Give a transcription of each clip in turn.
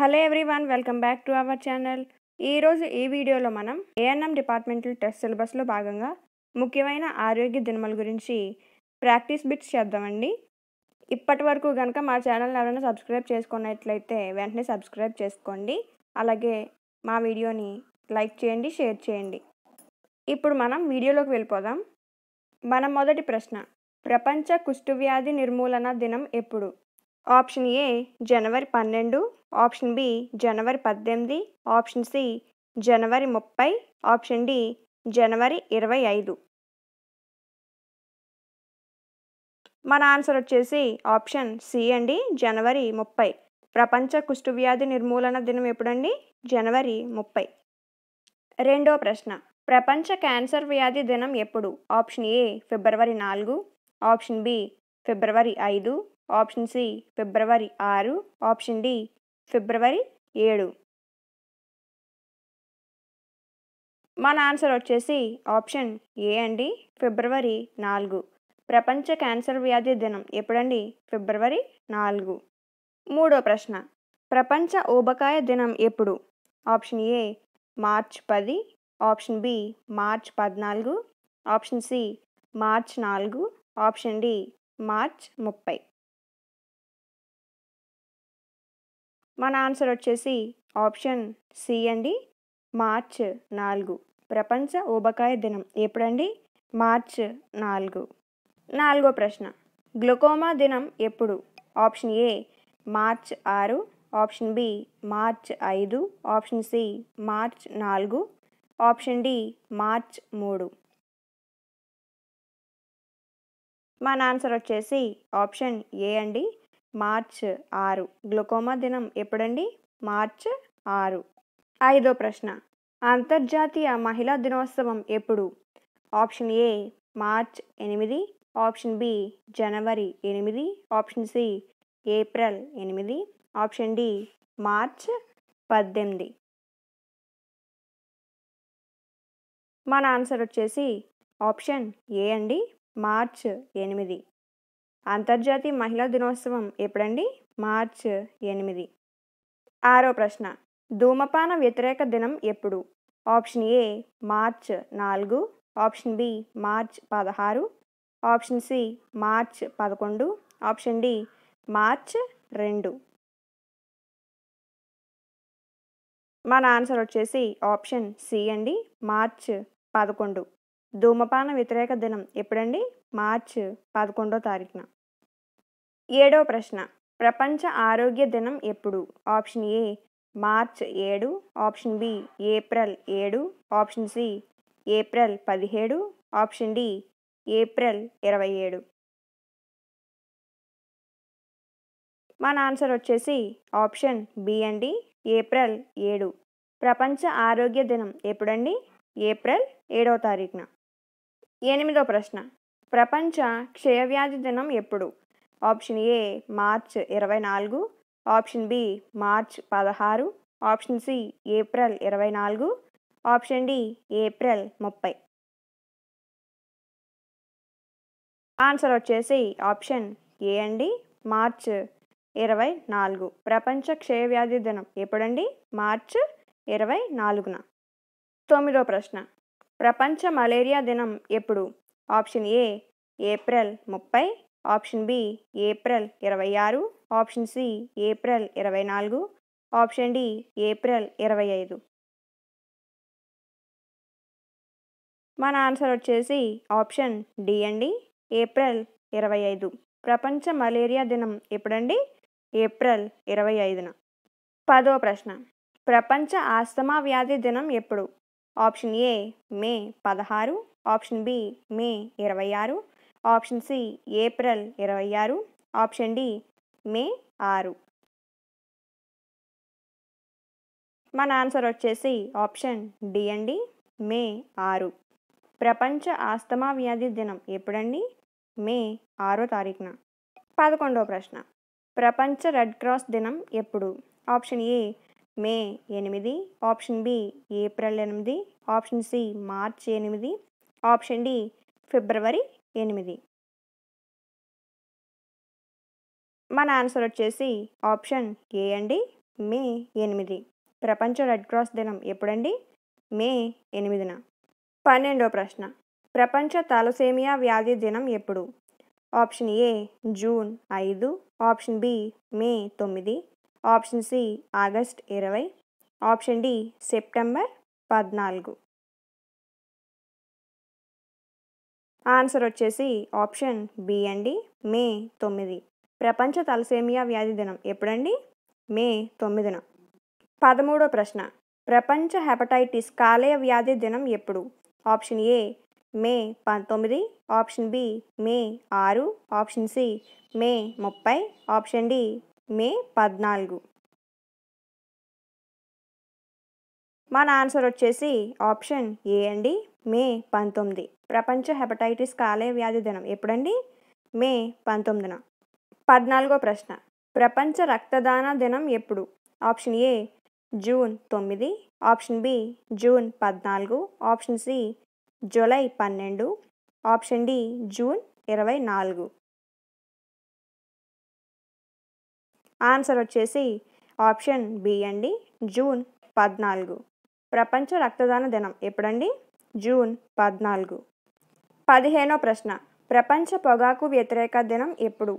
hello everyone welcome back to our channel ఈరోజు ఈ వీడియోలో మనం ఏఎన్ఎం డిపార్ట్మెంటల్ టెస్ట్ సిలబస్లో భాగంగా ముఖ్యమైన ఆరోగ్య దినమల గురించి ప్రాక్టీస్ బిట్స్ చేద్దామండి ఇప్పటి వరకు కనుక మా ఛానల్ని ఎవరైనా సబ్స్క్రైబ్ చేసుకున్నట్లయితే వెంటనే సబ్స్క్రైబ్ చేసుకోండి అలాగే మా వీడియోని లైక్ చేయండి షేర్ చేయండి ఇప్పుడు మనం వీడియోలోకి వెళ్ళిపోదాం మన మొదటి ప్రశ్న ప్రపంచ వ్యాధి నిర్మూలన దినం ఎప్పుడు ఆప్షన్ ఏ జనవరి పన్నెండు ఆప్షన్ బి జనవరి పద్దెనిమిది ఆప్షన్ సి జనవరి ముప్పై ఆప్షన్ డి జనవరి ఇరవై ఐదు మన ఆన్సర్ వచ్చేసి ఆప్షన్ సి అండి జనవరి ముప్పై ప్రపంచ వ్యాధి నిర్మూలన దినం ఎప్పుడండి జనవరి ముప్పై రెండో ప్రశ్న ప్రపంచ క్యాన్సర్ వ్యాధి దినం ఎప్పుడు ఆప్షన్ ఏ ఫిబ్రవరి నాలుగు ఆప్షన్ బి ఫిబ్రవరి ఐదు ఆప్షన్ సి ఫిబ్రవరి ఆరు ఆప్షన్ డి ఫిబ్రవరి ఏడు మన ఆన్సర్ వచ్చేసి ఆప్షన్ ఏ అండి ఫిబ్రవరి నాలుగు ప్రపంచ క్యాన్సర్ వ్యాధి దినం ఎప్పుడండి ఫిబ్రవరి నాలుగు మూడో ప్రశ్న ప్రపంచ ఊబకాయ దినం ఎప్పుడు ఆప్షన్ ఏ మార్చ్ పది ఆప్షన్ బి మార్చ్ పద్నాలుగు ఆప్షన్ సి మార్చ్ నాలుగు ఆప్షన్ డి మార్చ్ ముప్పై మన ఆన్సర్ వచ్చేసి ఆప్షన్ సి అండి మార్చ్ నాలుగు ప్రపంచ ఊబకాయ దినం ఎప్పుడండి మార్చ్ నాలుగు నాలుగో ప్రశ్న గ్లుకోమా దినం ఎప్పుడు ఆప్షన్ ఏ మార్చ్ ఆరు ఆప్షన్ బి మార్చ్ ఐదు ఆప్షన్ సి మార్చ్ నాలుగు ఆప్షన్ డి మార్చ్ మూడు మన ఆన్సర్ వచ్చేసి ఆప్షన్ ఏ అండి మార్చ్ ఆరు గ్లుకోమా దినం ఎప్పుడండి మార్చ్ ఆరు ఐదో ప్రశ్న అంతర్జాతీయ మహిళా దినోత్సవం ఎప్పుడు ఆప్షన్ ఏ మార్చ్ ఎనిమిది ఆప్షన్ బి జనవరి ఎనిమిది ఆప్షన్ సి ఏప్రిల్ ఎనిమిది ఆప్షన్ డి మార్చ్ పద్దెనిమిది మన ఆన్సర్ వచ్చేసి ఆప్షన్ ఏ అండి మార్చ్ ఎనిమిది అంతర్జాతీయ మహిళా దినోత్సవం ఎప్పుడండి మార్చ్ ఎనిమిది ఆరో ప్రశ్న ధూమపాన వ్యతిరేక దినం ఎప్పుడు ఆప్షన్ ఏ మార్చ్ నాలుగు ఆప్షన్ బి మార్చ్ పదహారు ఆప్షన్ సి మార్చ్ పదకొండు ఆప్షన్ డి మార్చ్ రెండు మన ఆన్సర్ వచ్చేసి ఆప్షన్ సి అండి మార్చ్ పదకొండు ధూమపాన వ్యతిరేక దినం ఎప్పుడండి మార్చ్ పదకొండో తారీఖున ఏడవ ప్రశ్న ప్రపంచ ఆరోగ్య దినం ఎప్పుడు ఆప్షన్ ఏ మార్చ్ ఏడు ఆప్షన్ బి ఏప్రిల్ ఏడు ఆప్షన్ సి ఏప్రిల్ పదిహేడు ఆప్షన్ డి ఏప్రిల్ ఇరవై ఏడు మన ఆన్సర్ వచ్చేసి ఆప్షన్ బి అండి ఏప్రిల్ ఏడు ప్రపంచ ఆరోగ్య దినం ఎప్పుడండి ఏప్రిల్ ఏడవ తారీఖున ఎనిమిదో ప్రశ్న ప్రపంచ క్షయవ్యాధి దినం ఎప్పుడు ఆప్షన్ ఏ మార్చ్ ఇరవై నాలుగు ఆప్షన్ బి మార్చ్ పదహారు ఆప్షన్ సి ఏప్రిల్ ఇరవై నాలుగు ఆప్షన్ డి ఏప్రిల్ ముప్పై ఆన్సర్ వచ్చేసి ఆప్షన్ ఏ అండి మార్చ్ ఇరవై నాలుగు ప్రపంచ క్షయవ్యాధి దినం ఎప్పుడండి మార్చ్ ఇరవై నాలుగున తొమ్మిదో ప్రశ్న ప్రపంచ మలేరియా దినం ఎప్పుడు ఆప్షన్ ఏ ఏప్రిల్ ముప్పై ఆప్షన్ బి ఏప్రిల్ ఇరవై ఆరు ఆప్షన్ సి ఏప్రిల్ ఇరవై నాలుగు ఆప్షన్ డి ఏప్రిల్ ఇరవై ఐదు మన ఆన్సర్ వచ్చేసి ఆప్షన్ డి అండి ఏప్రిల్ ఇరవై ఐదు ప్రపంచ మలేరియా దినం ఎప్పుడండి ఏప్రిల్ ఇరవై ఐదున పదో ప్రశ్న ప్రపంచ ఆస్తమా వ్యాధి దినం ఎప్పుడు ఆప్షన్ ఏ మే పదహారు ఆప్షన్ బి మే ఇరవై ఆరు ఆప్షన్ సి ఏప్రిల్ ఇరవై ఆరు ఆప్షన్ డి మే ఆరు మన ఆన్సర్ వచ్చేసి ఆప్షన్ డి అండి మే ఆరు ప్రపంచ ఆస్తమా వ్యాధి దినం ఎప్పుడండి మే ఆరో తారీఖున పదకొండవ ప్రశ్న ప్రపంచ రెడ్ క్రాస్ దినం ఎప్పుడు ఆప్షన్ ఏ మే ఎనిమిది ఆప్షన్ బి ఏప్రిల్ ఎనిమిది ఆప్షన్ సి మార్చ్ ఎనిమిది ఆప్షన్ డి ఫిబ్రవరి ఎనిమిది మన ఆన్సర్ వచ్చేసి ఆప్షన్ ఏ అండి మే ఎనిమిది ప్రపంచ రెడ్ క్రాస్ దినం ఎప్పుడండి మే ఎనిమిదిన పన్నెండో ప్రశ్న ప్రపంచ తలసేమియా వ్యాధి దినం ఎప్పుడు ఆప్షన్ ఏ జూన్ ఐదు ఆప్షన్ బి మే తొమ్మిది ఆప్షన్ సి ఆగస్ట్ ఇరవై ఆప్షన్ డి సెప్టెంబర్ పద్నాలుగు ఆన్సర్ వచ్చేసి ఆప్షన్ బి అండి మే తొమ్మిది ప్రపంచ తలసేమియా వ్యాధి దినం ఎప్పుడండి మే తొమ్మిదిన పదమూడో ప్రశ్న ప్రపంచ హెపటైటిస్ కాలేయ వ్యాధి దినం ఎప్పుడు ఆప్షన్ ఏ మే పంతొమ్మిది ఆప్షన్ బి మే ఆరు ఆప్షన్ సి మే ముప్పై ఆప్షన్ డి మే పద్నాలుగు మన ఆన్సర్ వచ్చేసి ఆప్షన్ ఏ అండి మే పంతొమ్మిది ప్రపంచ హెపటైటిస్ కాలే వ్యాధి దినం ఎప్పుడండి మే పంతొమ్మిదిన పద్నాలుగో ప్రశ్న ప్రపంచ రక్తదాన దినం ఎప్పుడు ఆప్షన్ ఏ జూన్ తొమ్మిది ఆప్షన్ బి జూన్ పద్నాలుగు ఆప్షన్ సి జూలై పన్నెండు ఆప్షన్ డి జూన్ ఇరవై నాలుగు ఆన్సర్ వచ్చేసి ఆప్షన్ బి అండి జూన్ పద్నాలుగు ప్రపంచ రక్తదాన దినం ఎప్పుడండి జూన్ పద్నాలుగు పదిహేనో ప్రశ్న ప్రపంచ పొగాకు వ్యతిరేక దినం ఎప్పుడు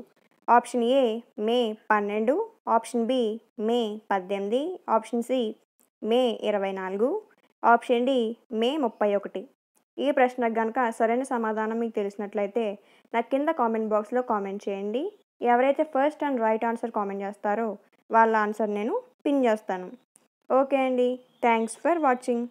ఆప్షన్ ఏ మే పన్నెండు ఆప్షన్ బి మే పద్దెనిమిది ఆప్షన్ సి మే ఇరవై నాలుగు ఆప్షన్ డి మే ముప్పై ఒకటి ఈ ప్రశ్నకు కనుక సరైన సమాధానం మీకు తెలిసినట్లయితే నా కింద కామెంట్ బాక్స్లో కామెంట్ చేయండి ఎవరైతే first and right answer comment చేస్తారో వాళ్ళ ఆన్సర్ నేను పిన్ చేస్తాను ఓకే అండి థ్యాంక్స్ ఫర్ వాచింగ్